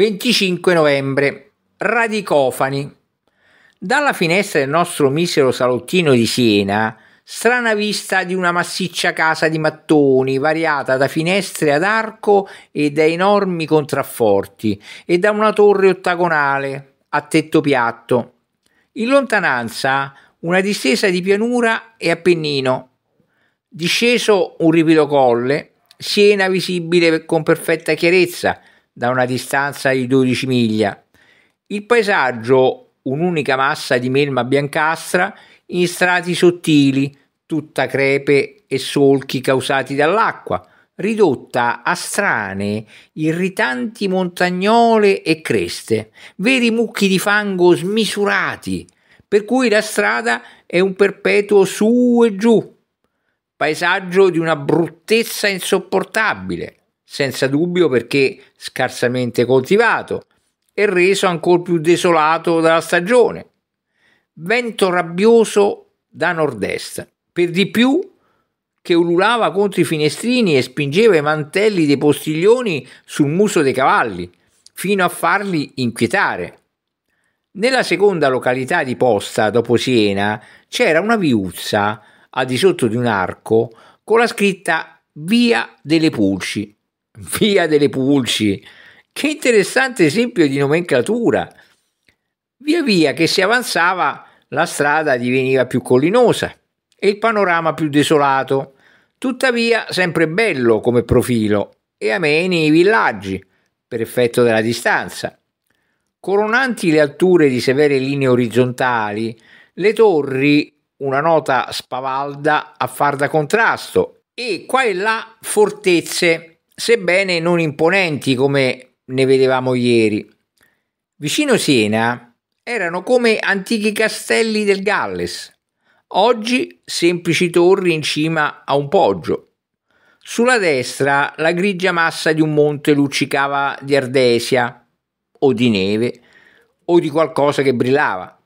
25 novembre, Radicofani. Dalla finestra del nostro misero salottino di Siena, strana vista di una massiccia casa di mattoni, variata da finestre ad arco e da enormi contrafforti, e da una torre ottagonale a tetto piatto. In lontananza una distesa di pianura e appennino. Disceso un ripido colle, Siena visibile con perfetta chiarezza, da una distanza di 12 miglia. Il paesaggio, un'unica massa di melma biancastra in strati sottili, tutta crepe e solchi causati dall'acqua, ridotta a strane, irritanti montagnole e creste, veri mucchi di fango smisurati, per cui la strada è un perpetuo su e giù, paesaggio di una bruttezza insopportabile, senza dubbio perché scarsamente coltivato e reso ancor più desolato dalla stagione. Vento rabbioso da nord-est, per di più che ululava contro i finestrini e spingeva i mantelli dei postiglioni sul muso dei cavalli, fino a farli inquietare. Nella seconda località di posta, dopo Siena, c'era una viuzza, al di sotto di un arco, con la scritta Via delle Pulci, Via delle Pulci. Che interessante esempio di nomenclatura. Via via che si avanzava la strada diveniva più collinosa e il panorama più desolato, tuttavia sempre bello come profilo e ameni i villaggi per effetto della distanza. Coronanti le alture di severe linee orizzontali, le torri, una nota spavalda a far da contrasto, e qua e là fortezze sebbene non imponenti come ne vedevamo ieri. Vicino Siena erano come antichi castelli del Galles, oggi semplici torri in cima a un poggio. Sulla destra la grigia massa di un monte luccicava di ardesia o di neve o di qualcosa che brillava.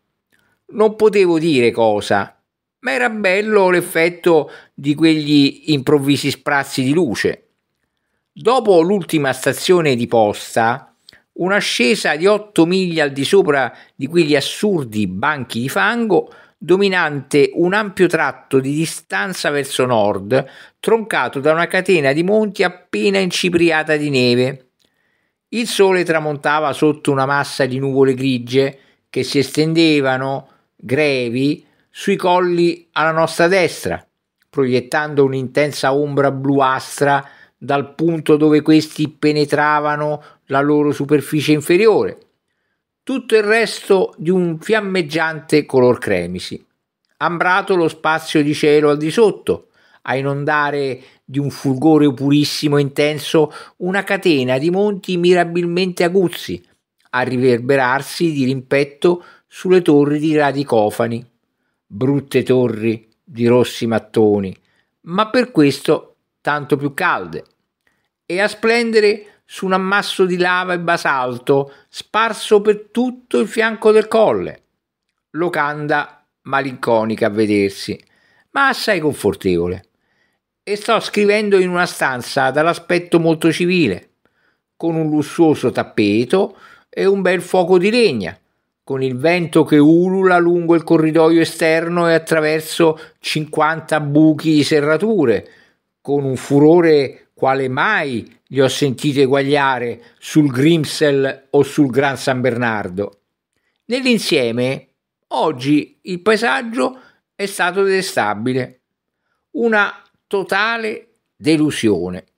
Non potevo dire cosa, ma era bello l'effetto di quegli improvvisi sprazzi di luce. Dopo l'ultima stazione di posta, un'ascesa di 8 miglia al di sopra di quegli assurdi banchi di fango, dominante un ampio tratto di distanza verso nord, troncato da una catena di monti appena incipriata di neve. Il sole tramontava sotto una massa di nuvole grigie che si estendevano, grevi, sui colli alla nostra destra, proiettando un'intensa ombra bluastra dal punto dove questi penetravano la loro superficie inferiore. Tutto il resto di un fiammeggiante color cremisi, ambrato lo spazio di cielo al di sotto, a inondare di un fulgore purissimo e intenso una catena di monti mirabilmente aguzzi, a riverberarsi di rimpetto sulle torri di radicofani, brutte torri di rossi mattoni, ma per questo tanto più calde, e a splendere su un ammasso di lava e basalto sparso per tutto il fianco del colle. Locanda malinconica a vedersi, ma assai confortevole. E sto scrivendo in una stanza dall'aspetto molto civile, con un lussuoso tappeto e un bel fuoco di legna, con il vento che ulula lungo il corridoio esterno e attraverso 50 buchi di serrature, con un furore quale mai li ho sentiti eguagliare sul Grimsel o sul Gran San Bernardo. Nell'insieme, oggi il paesaggio è stato detestabile, una totale delusione.